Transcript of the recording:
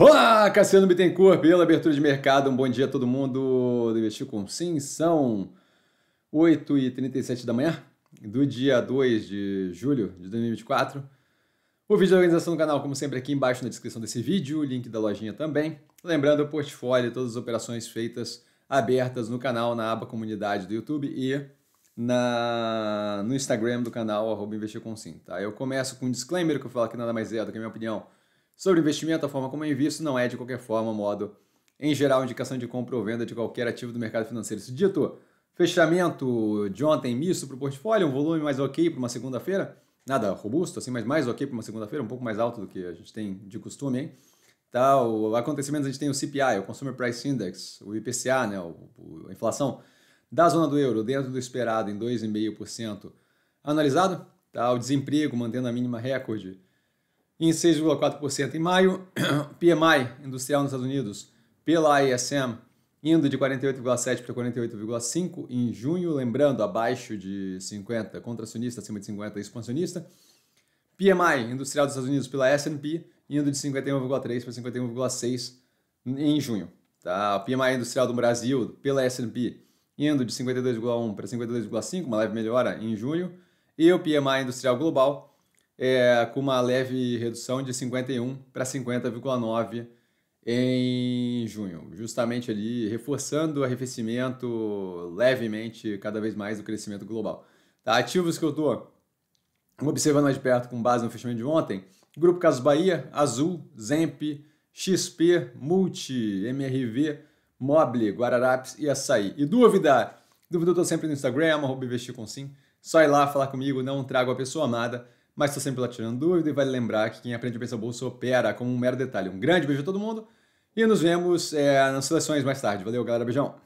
Olá, Cassiano Bittencourt, pela abertura de mercado. Um bom dia a todo mundo do Investir com Sim. São 8h37 da manhã do dia 2 de julho de 2024. O vídeo da organização do canal, como sempre, aqui embaixo na descrição desse vídeo, o link da lojinha também. Lembrando, o portfólio, todas as operações feitas abertas no canal, na aba comunidade do YouTube e na, no Instagram do canal, arroba Investir com Sim. Tá? Eu começo com um disclaimer que eu falo que nada mais é do que a minha opinião sobre investimento, a forma como eu invisto não é de qualquer forma, modo, em geral, indicação de compra ou venda de qualquer ativo do mercado financeiro. Isso dito, fechamento de ontem misto para o portfólio, um volume mais ok para uma segunda-feira, nada robusto assim, mas mais ok para uma segunda-feira, um pouco mais alto do que a gente tem de costume, hein? Tá, o acontecimentos a gente tem o CPI, o Consumer Price Index, o IPCA, né, o, a inflação da zona do euro dentro do esperado em 2,5% analisado, tá, o desemprego mantendo a mínima recorde, em 6,4% em maio, PMI industrial nos Estados Unidos pela ISM indo de 48,7 para 48,5 em junho, lembrando, abaixo de 50, contracionista acima de 50, expansionista. PMI industrial dos Estados Unidos pela S&P indo de 51,3 para 51,6 em junho. Tá? PMI industrial do Brasil pela S&P indo de 52,1 para 52,5, uma leve melhora em junho. E o PMI industrial global é, com uma leve redução de 51 para 50,9 em junho, justamente ali reforçando o arrefecimento levemente cada vez mais do crescimento global. Tá, ativos que eu estou observando mais de perto com base no fechamento de ontem, Grupo Casos Bahia, Azul, Zemp, XP, Multi, MRV, Mobile, Guararapes e Açaí. E dúvida? Dúvida eu estou sempre no Instagram, arroba investir com sim. Só ir lá falar comigo, não trago a pessoa amada mas estou sempre lá tirando dúvida e vale lembrar que quem aprende a pensar bolsa opera como um mero detalhe. Um grande beijo a todo mundo e nos vemos é, nas seleções mais tarde. Valeu, galera. Beijão.